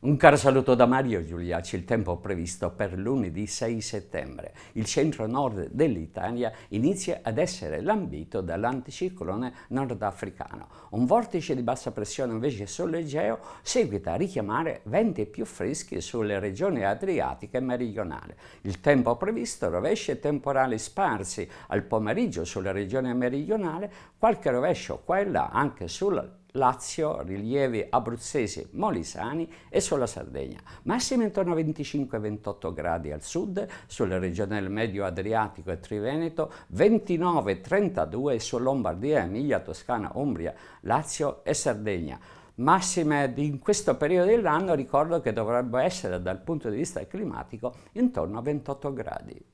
Un caro saluto da Mario Giuliaci, il tempo previsto per lunedì 6 settembre. Il centro-nord dell'Italia inizia ad essere lambito dall'anticiclone nordafricano. Un vortice di bassa pressione invece sull'Egeo seguita a richiamare venti più freschi sulle regioni adriatiche meridionali. Il tempo previsto rovesce temporali sparsi al pomeriggio sulla regione meridionale, qualche rovescio qua e là anche sulla Lazio, rilievi abruzzesi, molisani e sulla Sardegna. Massime intorno a 25-28 gradi al sud, sulle regioni del Medio Adriatico e Triveneto, 29-32 su Lombardia, Emilia, Toscana, Umbria, Lazio e Sardegna massime in questo periodo dell'anno ricordo che dovrebbe essere dal punto di vista climatico intorno a 28 gradi.